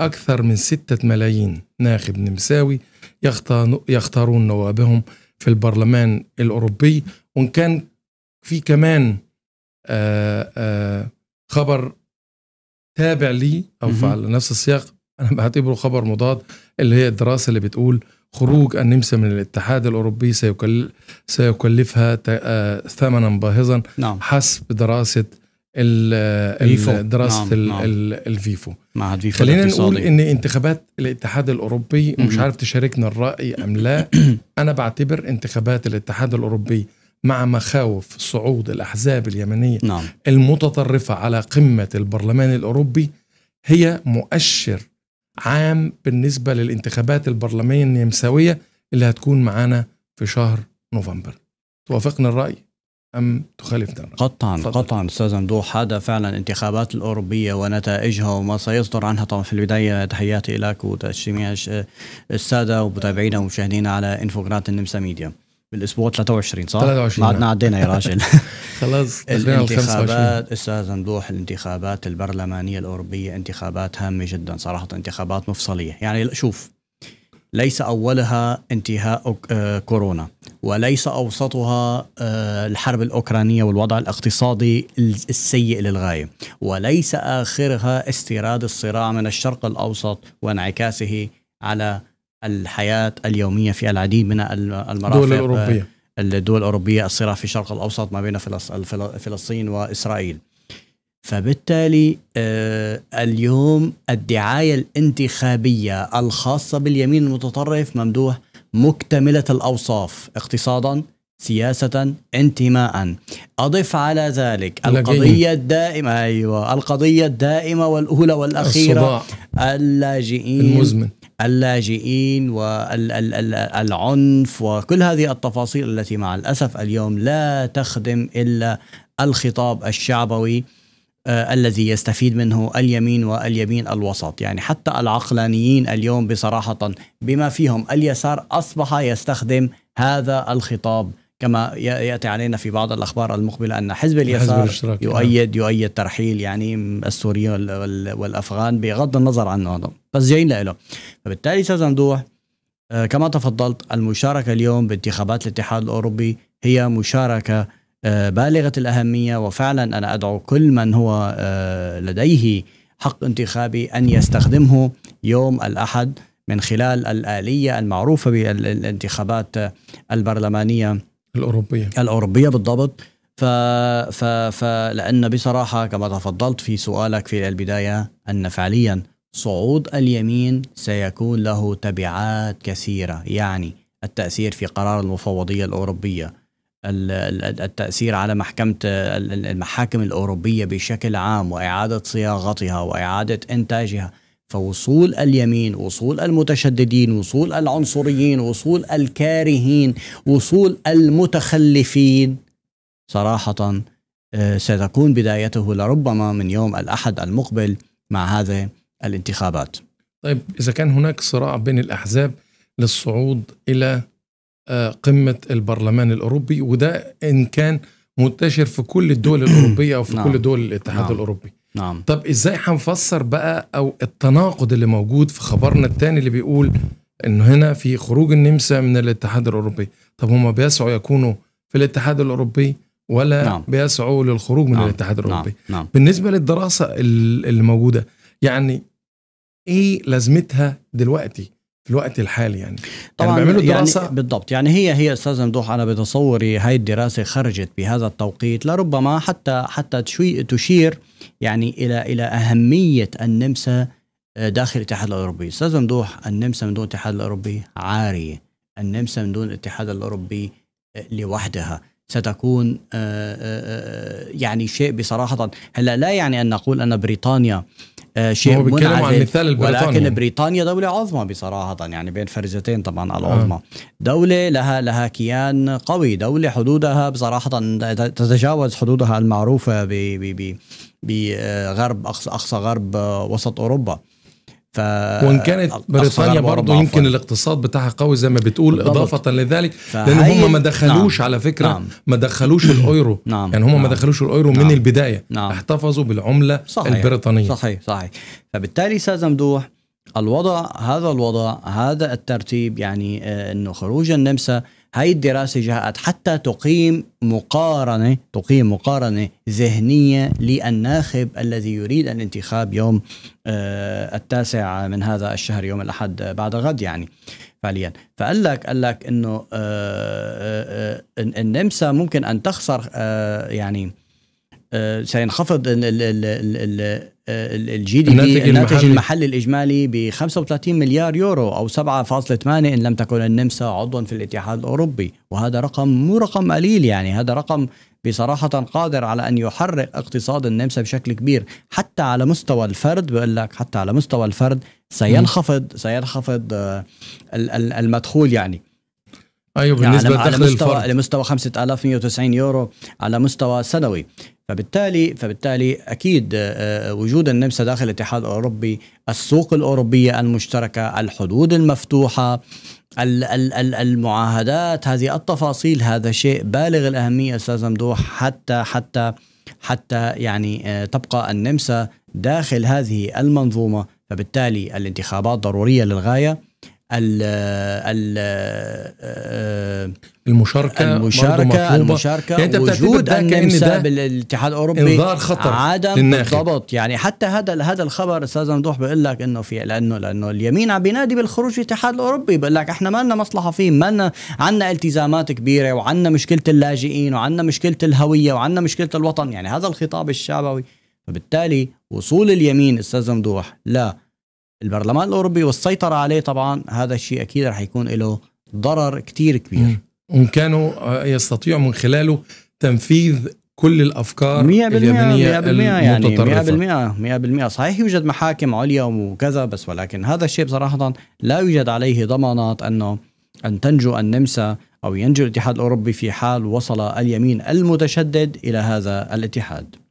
أكثر من ستة ملايين ناخب نمساوي يختارون نوابهم في البرلمان الأوروبي وإن كان في كمان آآ آه، آآ آه، خبر تابع لي أو على نفس السياق أنا بعتبره خبر مضاد اللي هي الدراسة اللي بتقول خروج النمسا من الاتحاد الأوروبي سيكلفها آه، ثمنا باهظا نعم. حسب دراسة نعم، دراسه الفيفو نعم. معهد فيفو خلينا نقول ان انتخابات الاتحاد الاوروبي مش عارف تشاركنا الراي ام لا انا بعتبر انتخابات الاتحاد الاوروبي مع مخاوف صعود الاحزاب اليمنيه نعم. المتطرفه على قمه البرلمان الاوروبي هي مؤشر عام بالنسبه للانتخابات البرلمانيه النمساويه اللي هتكون معانا في شهر نوفمبر توافقنا الراي ام تخالف دعمك؟ قطعا فضل. قطعا استاذ ممدوح هذا فعلا الانتخابات الاوروبيه ونتائجها وما سيصدر عنها طبعا في البدايه تحياتي لك وتشجيع الساده ومتابعينا ومشاهدينا على انفوجرات النمسا ميديا بالاسبوع 23 صح؟ 23 بعدنا عدينا يا راجل خلاص الانتخابات استاذ ممدوح الانتخابات البرلمانيه الاوروبيه انتخابات هامه جدا صراحه انتخابات مفصليه يعني شوف ليس اولها انتهاء آه، كورونا وليس أوسطها آه، الحرب الأوكرانية والوضع الاقتصادي السيء للغاية وليس آخرها استيراد الصراع من الشرق الأوسط وانعكاسه على الحياة اليومية في العديد من المرافق الدول الأوروبية آه، الدول الأوروبية الصراع في الشرق الأوسط ما بين فلسطين وإسرائيل فبالتالي آه، اليوم الدعاية الانتخابية الخاصة باليمين المتطرف ممدوح مكتمله الاوصاف اقتصادا سياسة انتماء أضف على ذلك القضية الدائمة أيوة القضية الدائمة والأولى والأخيرة اللاجئين المزمن اللاجئين والعنف وكل هذه التفاصيل التي مع الأسف اليوم لا تخدم إلا الخطاب الشعبوي آه، الذي يستفيد منه اليمين واليمين الوسط يعني حتى العقلانيين اليوم بصراحة بما فيهم اليسار أصبح يستخدم هذا الخطاب كما يأتي علينا في بعض الأخبار المقبلة أن حزب اليسار حزب نعم. يؤيد يؤيد ترحيل يعني السوريين والأفغان بغض النظر عن هذا بس جايين له فبالتالي أستاذ آه، كما تفضلت المشاركة اليوم بانتخابات الاتحاد الأوروبي هي مشاركة بالغه الاهميه وفعلا انا ادعو كل من هو آه، لديه حق انتخابي ان يستخدمه يوم الاحد من خلال الاليه المعروفه بالانتخابات البرلمانيه الاوروبيه الاوروبيه بالضبط ف... ف... فلأن بصراحة كما تفضلت في سؤالك في البداية أن فعليا صعود اليمين سيكون له تبعات كثيرة يعني التأثير في قرار المفوضية الأوروبية التأثير على محكمة المحاكم الأوروبية بشكل عام وإعادة صياغتها وإعادة إنتاجها فوصول اليمين وصول المتشددين وصول العنصريين وصول الكارهين وصول المتخلفين صراحة آه، ستكون بدايته لربما من يوم الأحد المقبل مع هذه الانتخابات طيب إذا كان هناك صراع بين الأحزاب للصعود إلى قمه البرلمان الاوروبي وده ان كان منتشر في كل الدول الاوروبيه او في نعم. كل دول الاتحاد نعم. الاوروبي نعم طب ازاي هنفسر بقى او التناقض اللي موجود في خبرنا الثاني اللي بيقول انه هنا في خروج النمسا من الاتحاد الاوروبي طب هم بيسعوا يكونوا في الاتحاد الاوروبي ولا نعم. بيسعوا للخروج من نعم. الاتحاد نعم. الاوروبي نعم. نعم. بالنسبه للدراسه اللي موجوده يعني ايه لازمتها دلوقتي في الوقت الحالي يعني. يعني طبعا يعني بيعملوا دراسة يعني بالضبط يعني هي هي استاذ مدوح انا بتصوري هاي الدراسه خرجت بهذا التوقيت لربما حتى حتى تشير يعني الى الى اهميه النمسا آه، داخل الاتحاد الاوروبي استاذ مدوح النمسا من دون الاتحاد الاوروبي عاريه النمسا من دون الاتحاد الاوروبي آه، لوحدها ستكون آه، يعني شيء بصراحه هلا لا يعني ان نقول ان بريطانيا آه، شيء هو عن مثال البريطاني ولكن بريطانيا دولة عظمى بصراحة يعني بين فرزتين طبعا العظمى آه. دولة لها لها كيان قوي دولة حدودها بصراحة تتجاوز حدودها المعروفة بغرب أقصى, أقصى غرب آه، وسط أوروبا ف... وان كانت بريطانيا برضه يمكن الاقتصاد بتاعها قوي زي ما بتقول بالضبط. اضافه لذلك لان هم ما نعم. دخلوش نعم. على فكره نعم. ما دخلوش الاورو نعم. يعني هم نعم. ما دخلوش الاورو نعم. من البدايه نعم. احتفظوا بالعمله صحيح. البريطانيه صحيح صحيح فبالتالي استاذ ممدوح الوضع هذا الوضع هذا الترتيب يعني آه، انه خروج النمسا هاي الدراسة جاءت حتى تقيم مقارنة تقيم مقارنة ذهنية للناخب الذي يريد الانتخاب يوم آه، التاسع من هذا الشهر يوم الأحد بعد غد يعني فعليا فقال لك قال لك انه آه، النمسا ممكن ان تخسر يعني سينخفض آه، الجي دي بي الناتج المحلي الاجمالي ب 35 مليار يورو او 7.8 ان لم تكن النمسا عضوا في الاتحاد الاوروبي وهذا رقم مو رقم قليل يعني هذا رقم بصراحة قادر على أن يحرك اقتصاد النمسا بشكل كبير حتى على مستوى الفرد بقول لك حتى على مستوى الفرد سينخفض سينخفض آه، المدخول يعني ايوه يعني بالنسبه يعني على مستوى الفرد. مستوى 5190 يورو على مستوى سنوي فبالتالي فبالتالي اكيد آه، آه، وجود النمسا داخل الاتحاد الاوروبي، السوق الاوروبيه المشتركه، الحدود المفتوحه، المعاهدات، هذه التفاصيل هذا شيء بالغ الاهميه استاذ ممدوح حتى حتى حتى يعني آه، تبقى النمسا داخل هذه المنظومه، فبالتالي الانتخابات ضروريه للغايه ال آه، المشاركه المشاركه المشاركه يعني وجود النمسا بالاتحاد الاوروبي انذار خطر عدم بالضبط يعني حتى هذا هذا الخبر استاذ مدوح بيقول لك انه في لانه لانه اليمين عم بينادي بالخروج من الاتحاد الاوروبي بيقول لك احنا ما لنا مصلحه فيه ما لنا عندنا التزامات كبيره وعندنا مشكله اللاجئين وعندنا مشكله الهويه وعندنا مشكله الوطن يعني هذا الخطاب الشعبوي فبالتالي وصول اليمين استاذ مدوح لا البرلمان الاوروبي والسيطره عليه طبعا هذا الشيء اكيد رح يكون له ضرر كتير كبير وان كانوا آه، يستطيعوا من خلاله تنفيذ كل الافكار 100% 100% يعني 100% 100% صحيح يوجد محاكم عليا وكذا بس ولكن هذا الشيء بصراحه لا يوجد عليه ضمانات انه ان تنجو النمسا او ينجو الاتحاد الاوروبي في حال وصل اليمين المتشدد الى هذا الاتحاد